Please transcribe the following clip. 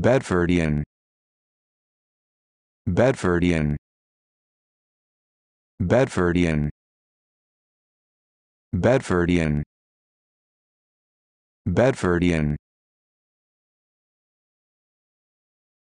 Bedfordian Bedfordian Bedfordian Bedfordian Bedfordian